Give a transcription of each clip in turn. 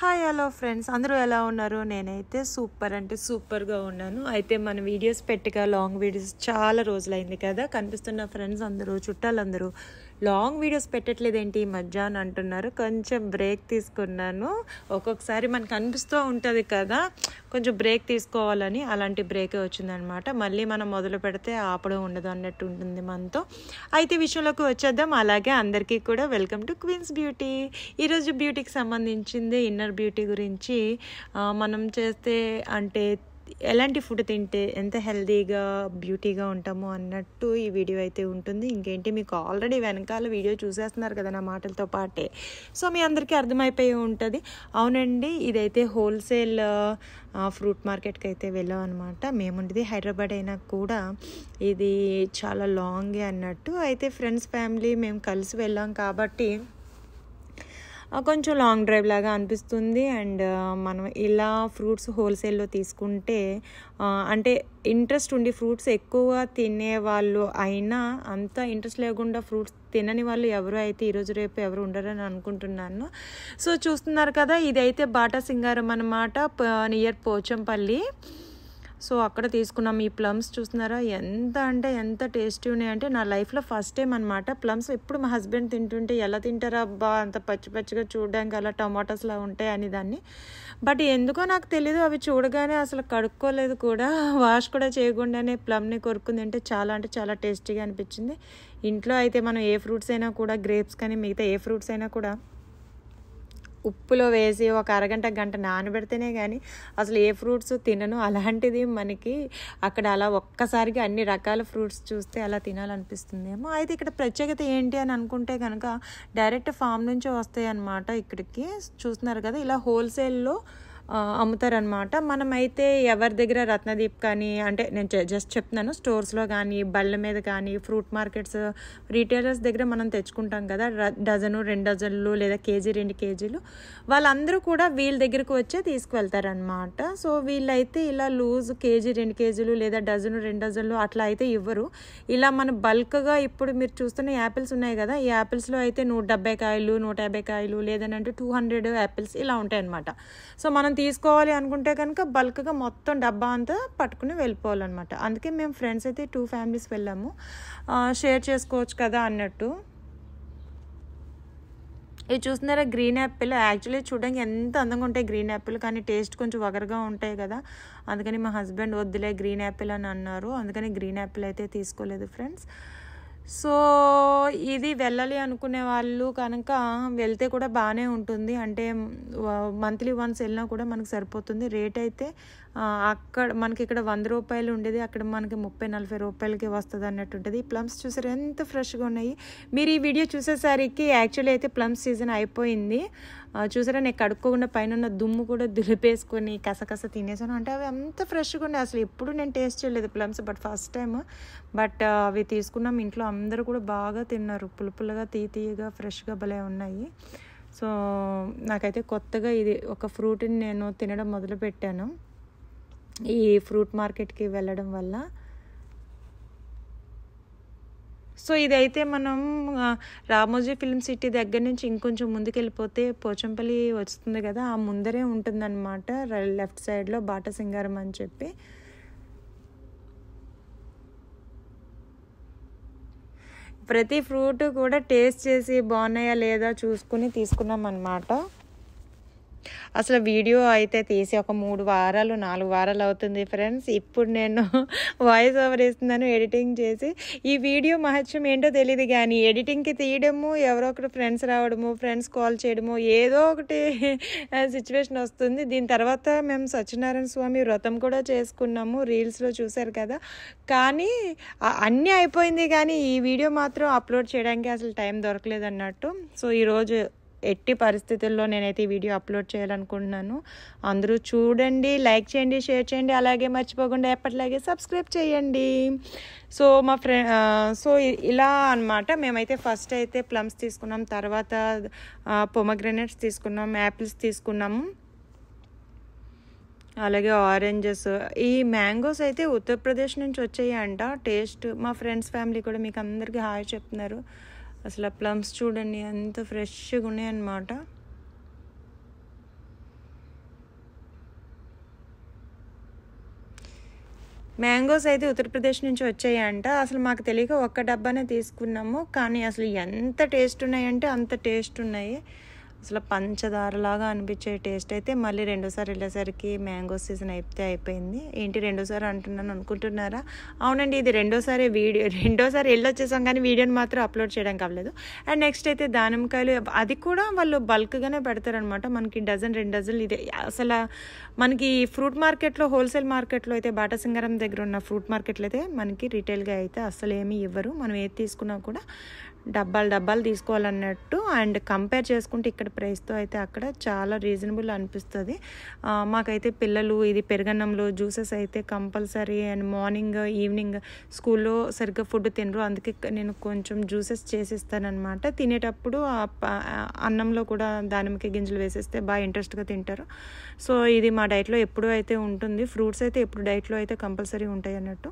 hi hello friends అందరూ ఎలా ఉన్నారు నేనైతే సూపర్ అంటే సూపర్గా ఉన్నాను అయితే మన వీడియోస్ పెట్టగా లాంగ్ వీడియోస్ చాలా రోజులైంది కదా కనిపిస్తున్న ఫ్రెండ్స్ అందరూ చుట్టాలందరూ లాంగ్ వీడియోస్ పెట్టట్లేదేంటి ఈ మధ్య అని అంటున్నారు కొంచెం బ్రేక్ తీసుకున్నాను ఒక్కొక్కసారి మనకు అనిపిస్తూ ఉంటుంది కదా కొంచెం బ్రేక్ తీసుకోవాలని అలాంటి బ్రేకే వచ్చిందనమాట మళ్ళీ మనం మొదలు పెడితే ఆపడం ఉండదు అన్నట్టు ఉంటుంది మనతో అయితే విషయంలోకి వచ్చేద్దాం అలాగే అందరికీ కూడా వెల్కమ్ టు క్వీన్స్ బ్యూటీ ఈరోజు బ్యూటీకి సంబంధించింది ఇన్నర్ బ్యూటీ గురించి మనం చేస్తే అంటే ఎలాంటి ఫుడ్ తింటే ఎంత హెల్దీగా బ్యూటీగా ఉంటామో అన్నట్టు ఈ వీడియో అయితే ఉంటుంది ఇంకేంటి మీకు ఆల్రెడీ వెనకాల వీడియో చూసేస్తున్నారు కదా నా మాటలతో పాటే సో మీ అందరికీ అర్థమైపోయి ఉంటుంది అవునండి ఇదైతే హోల్సేల్ ఫ్రూట్ మార్కెట్కి అయితే వెళ్ళాం అనమాట మేముండేది హైదరాబాద్ అయినా కూడా ఇది చాలా లాంగే అన్నట్టు అయితే ఫ్రెండ్స్ ఫ్యామిలీ మేము కలిసి వెళ్ళాం కాబట్టి కొంచెం లాంగ్ డ్రైవ్ లాగా అనిపిస్తుంది అండ్ మనం ఇలా ఫ్రూట్స్ హోల్సేల్లో తీసుకుంటే అంటే ఇంట్రెస్ట్ ఉండి ఫ్రూట్స్ ఎక్కువ తినే వాళ్ళు అయినా అంత ఇంట్రెస్ట్ లేకుండా ఫ్రూట్స్ తినని వాళ్ళు ఎవరు అయితే ఈరోజు రేపు ఎవరు ఉండరని అనుకుంటున్నాను సో చూస్తున్నారు కదా ఇదైతే బాటా సింగారం అనమాట నియర్ పోచంపల్లి సో అక్కడ తీసుకున్నాం ఈ ప్లమ్స్ చూస్తున్నారా ఎంత అంటే ఎంత టేస్టీ ఉన్నాయంటే నా లైఫ్లో ఫస్ట్ టైం అనమాట ప్లమ్స్ ఎప్పుడు మా హస్బెండ్ తింటుంటే ఎలా తింటారా అబ్బా అంత పచ్చి పచ్చిగా చూడడానికి అలా టమాటోస్లా ఉంటాయి అని దాన్ని బట్ ఎందుకో నాకు తెలీదు అవి చూడగానే అసలు కడుక్కోలేదు కూడా వాష్ కూడా చేయకుండానే ప్లమ్ని కొరుకుంది అంటే చాలా అంటే చాలా టేస్టీగా అనిపించింది ఇంట్లో అయితే మనం ఏ ఫ్రూట్స్ అయినా కూడా గ్రేప్స్ కానీ మిగతా ఏ ఫ్రూట్స్ అయినా కూడా ఉప్పులో వేసి ఒక అరగంట గంట నానబెడితేనే కానీ అసలు ఏ ఫ్రూట్స్ తినను అలాంటిది మనకి అక్కడ అలా ఒక్కసారిగా అన్ని రకాల ఫ్రూట్స్ చూస్తే అలా తినాలనిపిస్తుందేమో అయితే ఇక్కడ ప్రత్యేకత ఏంటి అని అనుకుంటే కనుక డైరెక్ట్ ఫామ్ నుంచి వస్తాయి అన్నమాట ఇక్కడికి చూస్తున్నారు కదా ఇలా హోల్సేల్లో అమ్ముతారనమాట మనమైతే ఎవరి దగ్గర రత్నదీప్ కానీ అంటే నేను జస్ట్ చెప్తున్నాను స్టోర్స్లో కానీ బళ్ళ మీద కానీ ఫ్రూట్ మార్కెట్స్ రీటైలర్స్ దగ్గర మనం తెచ్చుకుంటాం కదా డజను రెండు డజన్లు లేదా కేజీ రెండు కేజీలు వాళ్ళందరూ కూడా వీళ్ళ దగ్గరకు వచ్చే తీసుకువెళ్తారనమాట సో వీళ్ళైతే ఇలా లూజ్ కేజీ రెండు కేజీలు లేదా డజను రెండు డజన్లు అట్లా అయితే ఇవ్వరు ఇలా మన బల్క్గా ఇప్పుడు మీరు చూస్తున్న యాపిల్స్ ఉన్నాయి కదా ఈ యాపిల్స్లో అయితే నూట డెబ్బై కాయలు నూట యాభై కాయలు లేదనంటే టూ హండ్రెడ్ యాపిల్స్ ఇలా ఉంటాయి అనమాట సో మనం తీసుకోవాలి అనుకుంటే కనుక బల్క్గా మొత్తం డబ్బా అంతా పట్టుకుని వెళ్ళిపోవాలన్నమాట అందుకే మేము ఫ్రెండ్స్ అయితే టూ ఫ్యామిలీస్ వెళ్ళాము షేర్ చేసుకోవచ్చు కదా అన్నట్టు ఇది చూస్తున్నారా గ్రీన్ యాపిల్ యాక్చువల్లీ చూడడానికి ఎంత అందంగా ఉంటాయి గ్రీన్ యాపిల్ కానీ టేస్ట్ కొంచెం వగరగా ఉంటాయి కదా అందుకని మా హస్బెండ్ వద్దులే గ్రీన్ యాపిల్ అని అన్నారు అందుకని గ్రీన్ యాపిల్ అయితే తీసుకోలేదు ఫ్రెండ్స్ సో ఇది వెళ్ళాలి అనుకునే వాళ్ళు కనుక వెళ్తే కూడా బాగానే ఉంటుంది అంటే మంత్లీ వన్స్ వెళ్ళినా కూడా మనకు సరిపోతుంది రేట్ అయితే అక్కడ మనకి ఇక్కడ వంద రూపాయలు ఉండేది అక్కడ మనకి ముప్పై నలభై రూపాయలకి వస్తుంది అన్నట్టు ఉంటుంది ఈ ప్లమ్స్ చూసారు ఎంత ఫ్రెష్గా ఉన్నాయి మీరు ఈ వీడియో చూసేసరికి యాక్చువల్లీ అయితే ప్లమ్స్ సీజన్ అయిపోయింది చూసారా నేను కడుక్కోకుండా పైన ఉన్న దుమ్ము కూడా దులిపేసుకొని కసకస తినేసాను అంటే అవి అంత ఫ్రెష్గా ఉన్నాయి అసలు ఎప్పుడు నేను టేస్ట్ చేయలేదు plums but first time but అవి తీసుకున్నాం ఇంట్లో అందరూ కూడా బాగా తిన్నారు పులుపులుగా తీ తీయగా ఫ్రెష్గా భలే ఉన్నాయి సో నాకైతే కొత్తగా ఇది ఒక ఫ్రూట్ని నేను తినడం మొదలుపెట్టాను ఈ ఫ్రూట్ మార్కెట్కి వెళ్ళడం వల్ల సో ఇదైతే మనం రామోజీ ఫిల్మ్ సిటీ దగ్గర నుంచి ఇంకొంచెం ముందుకెళ్ళిపోతే పోచంపల్లి వస్తుంది కదా ఆ ముందరే ఉంటుందన్నమాట లెఫ్ట్ సైడ్లో బాట సింగారం అని చెప్పి ప్రతి ఫ్రూట్ కూడా టేస్ట్ చేసి బాగున్నాయా లేదా చూసుకుని తీసుకున్నాం అన్నమాట అసలు వీడియో అయితే తీసి ఒక మూడు వారాలు నాలుగు వారాలు అవుతుంది ఫ్రెండ్స్ ఇప్పుడు నేను వాయిస్ ఓవర్ ఇస్తున్నాను ఎడిటింగ్ చేసి ఈ వీడియో మహత్యం ఏంటో తెలియదు కానీ ఎడిటింగ్కి తీయడము ఎవరో ఒకరు ఫ్రెండ్స్ రావడము ఫ్రెండ్స్ కాల్ చేయడము ఏదో ఒకటి సిచ్యువేషన్ వస్తుంది దీని తర్వాత మేము సత్యనారాయణ స్వామి వ్రతం కూడా చేసుకున్నాము రీల్స్లో చూశారు కదా కానీ అన్నీ అయిపోయింది కానీ ఈ వీడియో మాత్రం అప్లోడ్ చేయడానికి అసలు టైం దొరకలేదు అన్నట్టు సో ఈరోజు ఎట్టి పరిస్థితుల్లో నేనైతే ఈ వీడియో అప్లోడ్ చేయాలనుకుంటున్నాను అందరూ చూడండి లైక్ చేయండి షేర్ చేయండి అలాగే మర్చిపోకుండా ఎప్పటిలాగే సబ్స్క్రైబ్ చేయండి సో మా ఫ్రెండ్ సో ఇలా అనమాట మేమైతే ఫస్ట్ అయితే ప్లమ్స్ తీసుకున్నాం తర్వాత పొమగ్రనేట్స్ తీసుకున్నాం యాపిల్స్ తీసుకున్నాము అలాగే ఆరెంజెస్ ఈ మ్యాంగోస్ అయితే ఉత్తరప్రదేశ్ నుంచి వచ్చాయి అంట టేస్ట్ మా ఫ్రెండ్స్ ఫ్యామిలీ కూడా మీకు అందరికీ హాయ్ చెప్తున్నారు అసలు ఆ ప్లమ్స్ చూడండి ఎంత ఫ్రెష్గా ఉన్నాయన్నమాట మ్యాంగోస్ అయితే ఉత్తరప్రదేశ్ నుంచి వచ్చాయంట అసలు మాకు తెలియక ఒక్క డబ్బానే తీసుకున్నాము కానీ అసలు ఎంత టేస్ట్ ఉన్నాయంటే అంత టేస్ట్ ఉన్నాయి అసలు పంచదారలాగా అనిపించే టేస్ట్ అయితే మళ్ళీ రెండోసారి వెళ్ళేసరికి మ్యాంగో సీజన్ అయితే అయిపోయింది ఏంటి రెండోసారి అంటున్నాను అనుకుంటున్నారా అవునండి ఇది రెండోసారి వీడియో రెండోసారి వెళ్ళొచ్చేసాం కానీ వీడియోని మాత్రం అప్లోడ్ చేయడానికి అవ్వలేదు అండ్ నెక్స్ట్ అయితే దానిమ్మకాయలు అది కూడా వాళ్ళు బల్క్గానే పెడతారనమాట మనకి డజన్ రెండు డజన్లు ఇది అసలు మనకి ఫ్రూట్ మార్కెట్లో హోల్సేల్ మార్కెట్లో అయితే సింగారం దగ్గర ఉన్న ఫ్రూట్ మార్కెట్లో అయితే మనకి రీటైల్గా అయితే అసలు ఏమీ ఇవ్వరు మనం ఏది తీసుకున్నా కూడా డబ్బాలు డబ్బాలు తీసుకోవాలన్నట్టు అండ్ కంపేర్ చేసుకుంటే ఇక్కడ ప్రైస్తో అయితే అక్కడ చాలా రీజనబుల్ అనిపిస్తుంది మాకైతే పిల్లలు ఇది పెరగన్నంలో జ్యూసెస్ అయితే కంపల్సరీ అండ్ మార్నింగ్ ఈవినింగ్ స్కూల్లో సరిగ్గా ఫుడ్ తినరు అందుకే నేను కొంచెం జ్యూసెస్ చేసిస్తానమాట తినేటప్పుడు అన్నంలో కూడా దానిమ్మకి గింజలు వేసేస్తే బాగా ఇంట్రెస్ట్గా తింటారు సో ఇది మా డైట్లో ఎప్పుడూ అయితే ఉంటుంది ఫ్రూట్స్ అయితే ఎప్పుడు డైట్లో అయితే కంపల్సరీ ఉంటాయి అన్నట్టు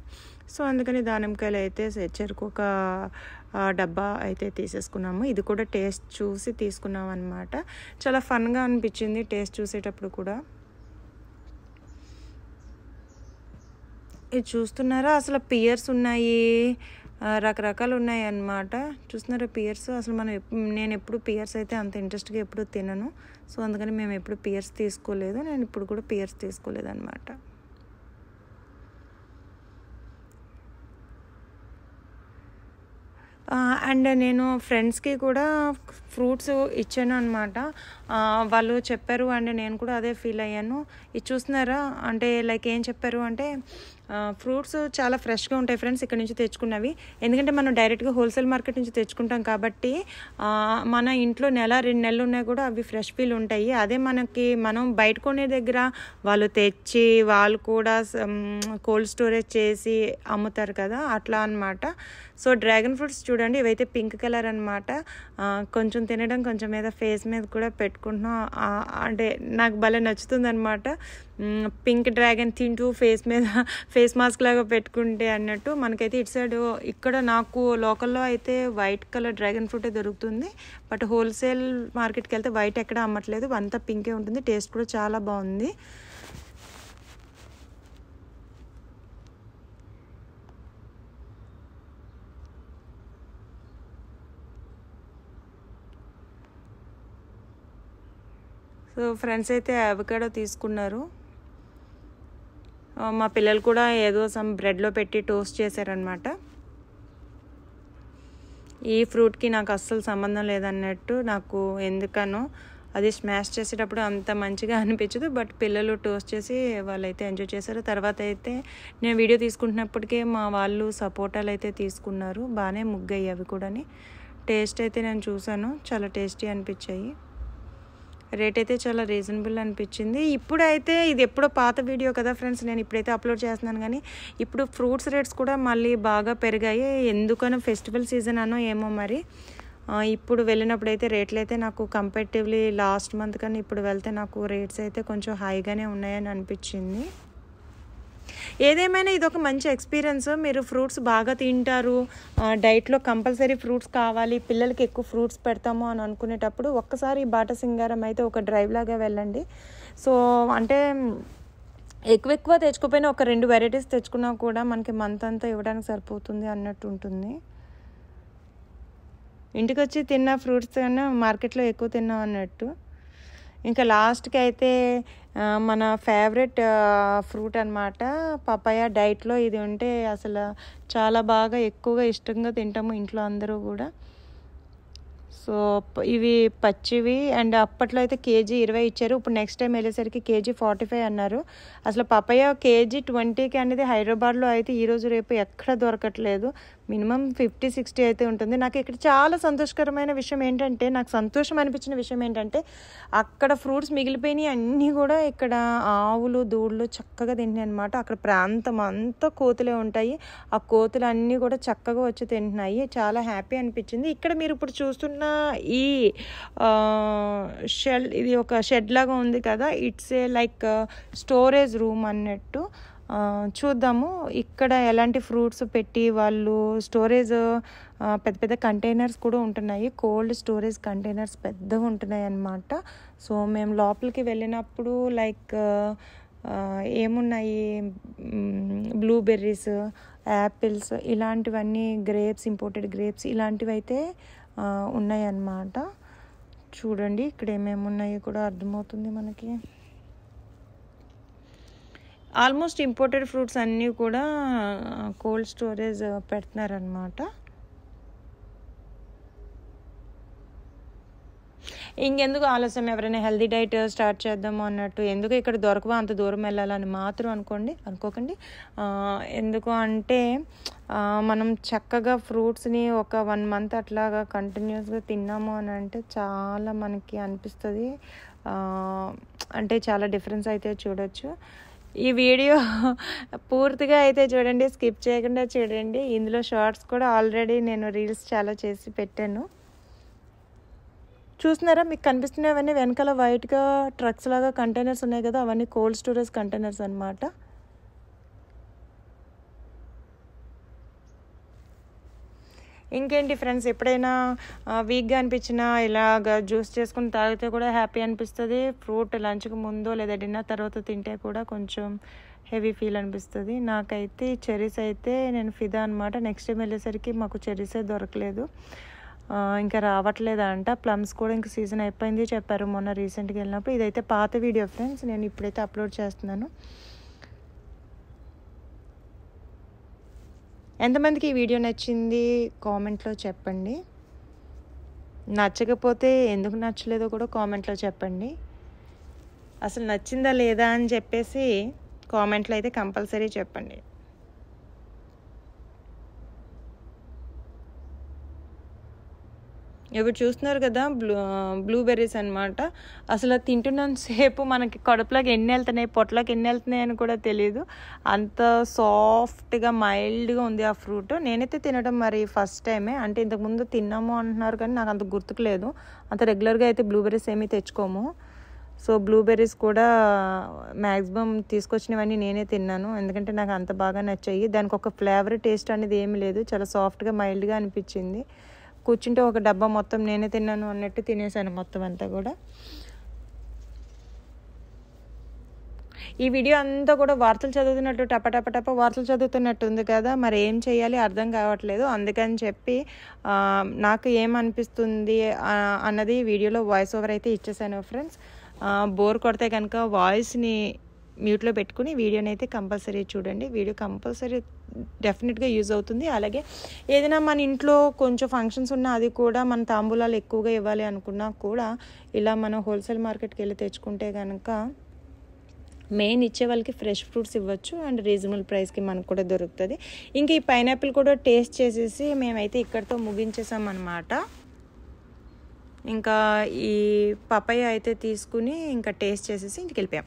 సో అందుకని దానిమ్మకాయలు అయితే చెరుకు ఒక డబ్బా అయితే తీసేసుకున్నాము ఇది కూడా టేస్ట్ చూసి తీసుకున్నాం అనమాట చాలా ఫన్గా అనిపించింది టేస్ట్ చూసేటప్పుడు కూడా ఇది చూస్తున్నారా అసలు పియర్స్ ఉన్నాయి రకరకాలు ఉన్నాయి అన్నమాట చూస్తున్నారా పియర్స్ అసలు మనం నేను ఎప్పుడు పియర్స్ అయితే అంత ఇంట్రెస్ట్గా ఎప్పుడు తినను సో అందుకని మేము ఎప్పుడు పియర్స్ తీసుకోలేదు నేను ఇప్పుడు కూడా పియర్స్ తీసుకోలేదు అనమాట అండ్ నేను ఫ్రెండ్స్కి కూడా ఫ్రూట్స్ ఇచ్చాను అనమాట వాళ్ళు చెప్పారు అండ్ నేను కూడా అదే ఫీల్ అయ్యాను ఇది చూస్తున్నారా అంటే లైక్ ఏం చెప్పారు అంటే ఫ్రూట్స్ చాలా ఫ్రెష్గా ఉంటాయి ఫ్రెండ్స్ ఇక్కడ నుంచి తెచ్చుకున్నవి ఎందుకంటే మనం డైరెక్ట్గా హోల్సేల్ మార్కెట్ నుంచి తెచ్చుకుంటాం కాబట్టి మన ఇంట్లో నెల రెండు నెలలు ఉన్నాయి కూడా అవి ఫ్రెష్ ఫీల్ ఉంటాయి అదే మనకి మనం బయట కొనే దగ్గర వాళ్ళు తెచ్చి వాళ్ళు కూడా కోల్డ్ స్టోరేజ్ చేసి అమ్ముతారు కదా అట్లా అనమాట సో డ్రాగన్ ఫ్రూట్స్ చూడండి ఇవైతే పింక్ కలర్ అనమాట కొంచెం తినడం కొంచెం ఏదో ఫేస్ మీద కూడా పెట్టుకుంటున్నాం అంటే నాకు భలే నచ్చుతుంది అనమాట పింక్ డ్రాగన్ తింటూ ఫేస్ మీద ఫేస్ మాస్క్ లాగా పెట్టుకుంటే అన్నట్టు మనకైతే ఇటు సైడ్ ఇక్కడ నాకు లోకల్లో అయితే వైట్ కలర్ డ్రాగన్ ఫ్రూటే దొరుకుతుంది బట్ హోల్సేల్ మార్కెట్కి వెళ్తే వైట్ ఎక్కడ అమ్మట్లేదు అంతా పింకే ఉంటుంది టేస్ట్ కూడా చాలా బాగుంది సో ఫ్రెండ్స్ అయితే అవకాడో తీసుకున్నారు uh, మా పిల్లలు కూడా ఏదో సమ్ బ్రెడ్లో పెట్టి టోస్ట్ చేశారనమాట ఈ ఫ్రూట్కి నాకు అస్సలు సంబంధం లేదన్నట్టు నాకు ఎందుకనో అది స్మాష్ చేసేటప్పుడు అంత మంచిగా అనిపించదు బట్ పిల్లలు టోస్ట్ చేసి వాళ్ళైతే ఎంజాయ్ చేశారు తర్వాత అయితే నేను వీడియో తీసుకుంటున్నప్పటికే మా వాళ్ళు సపోటాలు అయితే తీసుకున్నారు బాగానే ముగ్గాయి అవి కూడా టేస్ట్ అయితే నేను చూశాను చాలా టేస్టీ అనిపించాయి రేట్ అయితే చాలా రీజనబుల్ అనిపించింది ఇప్పుడైతే ఇది ఎప్పుడో పాత వీడియో కదా ఫ్రెండ్స్ నేను ఇప్పుడైతే అప్లోడ్ చేస్తున్నాను కానీ ఇప్పుడు ఫ్రూట్స్ రేట్స్ కూడా మళ్ళీ బాగా పెరిగాయి ఎందుకనో ఫెస్టివల్ సీజన్ అనో ఏమో మరి ఇప్పుడు వెళ్ళినప్పుడు అయితే రేట్లు అయితే నాకు కంపేటివ్లీ లాస్ట్ మంత్ కానీ ఇప్పుడు వెళ్తే నాకు రేట్స్ అయితే కొంచెం హైగానే ఉన్నాయని అనిపించింది ఏదేమైనా ఇది ఒక మంచి ఎక్స్పీరియన్స్ మీరు ఫ్రూట్స్ బాగా తింటారు డైట్లో కంపల్సరీ ఫ్రూట్స్ కావాలి పిల్లలకి ఎక్కువ ఫ్రూట్స్ పెడతాము అని అనుకునేటప్పుడు ఒక్కసారి బాట సింగారం అయితే ఒక డ్రైవ్ లాగా వెళ్ళండి సో అంటే ఎక్కువ ఎక్కువ తెచ్చుకోపోయినా ఒక రెండు వెరైటీస్ తెచ్చుకున్నా కూడా మనకి మంత్ అంతా ఇవ్వడానికి సరిపోతుంది అన్నట్టు ఉంటుంది ఇంటికి వచ్చి తిన్న ఫ్రూట్స్ కన్నా మార్కెట్లో ఎక్కువ తిన్నాం అన్నట్టు ఇంకా లాస్ట్కి అయితే మన ఫేవరెట్ ఫ్రూట్ అనమాట పపాయ డైట్లో ఇది ఉంటే అసలు చాలా బాగా ఎక్కువగా ఇష్టంగా తింటాము ఇంట్లో అందరూ కూడా సో ఇవి పచ్చివి అండ్ అప్పట్లో అయితే కేజీ ఇరవై ఇచ్చారు ఇప్పుడు నెక్స్ట్ టైం వెళ్ళేసరికి కేజీ ఫార్టీ ఫైవ్ అన్నారు అసలు పపాయ కేజీ ట్వంటీకి అనేది హైదరాబాద్లో అయితే ఈరోజు రేపు ఎక్కడ దొరకట్లేదు మినిమం ఫిఫ్టీ సిక్స్టీ అయితే ఉంటుంది నాకు ఇక్కడ చాలా సంతోషకరమైన విషయం ఏంటంటే నాకు సంతోషం అనిపించిన విషయం ఏంటంటే అక్కడ ఫ్రూట్స్ మిగిలిపోయినాయి అన్నీ కూడా ఇక్కడ ఆవులు దూడలు చక్కగా తింటున్నాయి అనమాట అక్కడ ప్రాంతం అంతా కోతులే ఉంటాయి ఆ కోతులు అన్నీ కూడా చక్కగా వచ్చి తింటున్నాయి చాలా హ్యాపీ అనిపించింది ఇక్కడ మీరు ఇప్పుడు చూస్తున్న ఈ షెడ్ ఇది ఒక షెడ్ లాగా ఉంది కదా it's a like storage room అన్నట్టు చూద్దాము ఇక్కడ ఎలాంటి ఫ్రూట్స్ పెట్టి వాళ్ళు స్టోరేజ్ పెద్ద పెద్ద కంటైనర్స్ కూడా ఉంటున్నాయి కోల్డ్ స్టోరేజ్ కంటైనర్స్ పెద్దగా ఉంటున్నాయి అన్నమాట సో మేము లోపలికి వెళ్ళినప్పుడు లైక్ ఏమున్నాయి బ్లూబెర్రీస్ యాపిల్స్ ఇలాంటివన్నీ గ్రేప్స్ ఇంపోర్టెడ్ గ్రేప్స్ ఇలాంటివి అయితే ఉన్నాయన్నమాట చూడండి ఇక్కడ ఏమేమి ఉన్నాయో కూడా అర్థమవుతుంది మనకి ఆల్మోస్ట్ ఇంపోర్టెడ్ ఫ్రూట్స్ అన్నీ కూడా కోల్డ్ స్టోరేజ్ పెడుతున్నారనమాట ఇంకెందుకు ఆలస్యం ఎవరైనా హెల్దీ డైట్ స్టార్ట్ చేద్దాము అన్నట్టు ఎందుకు ఇక్కడ దొరకవు అంత దూరం వెళ్ళాలని మాత్రం అనుకోండి అనుకోకండి ఎందుకు అంటే మనం చక్కగా ఫ్రూట్స్ని ఒక వన్ మంత్ అట్లాగా కంటిన్యూస్గా తిన్నాము అని అంటే చాలా మనకి అనిపిస్తుంది అంటే చాలా డిఫరెన్స్ అయితే చూడొచ్చు ఈ వీడియో పూర్తిగా అయితే చూడండి స్కిప్ చేయకుండా చూడండి ఇందులో షార్ట్స్ కూడా ఆల్రెడీ నేను రీల్స్ చాలా చేసి పెట్టాను చూస్తున్నారా మీకు కనిపిస్తున్నవన్నీ వెనకాల వైట్గా ట్రక్స్ లాగా కంటైనర్స్ ఉన్నాయి కదా అవన్నీ కోల్డ్ స్టోరేజ్ కంటైనర్స్ అనమాట ఇంకేంటి ఫ్రెండ్స్ ఎప్పుడైనా వీక్గా అనిపించినా ఇలాగ జ్యూస్ చేసుకుని తాగితే కూడా హ్యాపీ అనిపిస్తుంది ఫ్రూట్ లంచ్కి ముందు లేదా డిన్నర్ తర్వాత తింటే కూడా కొంచెం హెవీ ఫీల్ అనిపిస్తుంది నాకైతే చెరీస్ అయితే నేను ఫిదా అనమాట నెక్స్ట్ టైం వెళ్ళేసరికి మాకు చెరీసే దొరకలేదు ఇంకా రావట్లేదంట అంట ప్లమ్స్ కూడా ఇంకా సీజన్ అయిపోయింది చెప్పారు మొన్న రీసెంట్గా వెళ్ళినప్పుడు ఇదైతే పాత వీడియో ఫ్రెండ్స్ నేను ఇప్పుడైతే అప్లోడ్ చేస్తున్నాను ఎంతమందికి ఈ వీడియో నచ్చింది కామెంట్లో చెప్పండి నచ్చకపోతే ఎందుకు నచ్చలేదో కూడా కామెంట్లో చెప్పండి అసలు నచ్చిందా లేదా అని చెప్పేసి కామెంట్లో అయితే కంపల్సరీ చెప్పండి ఇప్పుడు చూస్తున్నారు కదా బ్లూ బ్లూబెర్రీస్ అనమాట అసలు తింటున్నంత సేపు మనకి కడుపులోకి ఎన్ని వెళ్తున్నాయి పొట్లకి ఎన్ని వెళ్తున్నాయి అని కూడా తెలియదు అంత సాఫ్ట్గా మైల్డ్గా ఉంది ఆ ఫ్రూట్ నేనైతే తినడం మరి ఫస్ట్ టైమే అంటే ఇంతకుముందు తిన్నాము అంటున్నారు కానీ నాకు అంత గుర్తుకు లేదు అంత రెగ్యులర్గా అయితే బ్లూబెర్రీస్ ఏమీ తెచ్చుకోము సో బ్లూబెర్రీస్ కూడా మ్యాక్సిమం తీసుకొచ్చినవన్నీ నేనే తిన్నాను ఎందుకంటే నాకు అంత బాగా నచ్చాయి దానికి ఒక ఫ్లేవర్ టేస్ట్ అనేది ఏమి లేదు చాలా సాఫ్ట్గా మైల్డ్గా అనిపించింది కూర్చుంటే ఒక డబ్బా మొత్తం నేనే తిన్నాను అన్నట్టు తినేసాను మొత్తం అంతా కూడా ఈ వీడియో అంతా కూడా వార్తలు చదువుతున్నట్టు టప వార్తలు చదువుతున్నట్టు ఉంది కదా మరి ఏం చేయాలి అర్థం కావట్లేదు అందుకని చెప్పి నాకు ఏమనిపిస్తుంది అన్నది వీడియోలో వాయిస్ ఓవర్ అయితే ఇచ్చేసాను ఫ్రెండ్స్ బోర్ కొడితే కనుక వాయిస్ని మ్యూట్లో పెట్టుకుని వీడియోని అయితే కంపల్సరీ చూడండి వీడియో కంపల్సరీ డెఫినెట్గా యూజ్ అవుతుంది అలాగే ఏదైనా మన ఇంట్లో కొంచెం ఫంక్షన్స్ ఉన్నా అది కూడా మన తాంబూలాలు ఎక్కువగా ఇవ్వాలి అనుకున్నా కూడా ఇలా మనం హోల్సేల్ మార్కెట్కి వెళ్ళి తెచ్చుకుంటే కనుక మెయిన్ ఇచ్చే వాళ్ళకి ఫ్రెష్ ఫ్రూట్స్ ఇవ్వచ్చు అండ్ రీజనబుల్ ప్రైస్కి మనకు కూడా దొరుకుతుంది ఇంకా ఈ పైనాపిల్ కూడా టేస్ట్ చేసేసి మేమైతే ఇక్కడితో ముగించేసాం అనమాట ఇంకా ఈ పపాయ అయితే తీసుకుని ఇంకా టేస్ట్ చేసేసి ఇంటికి వెళ్ళిపోయాం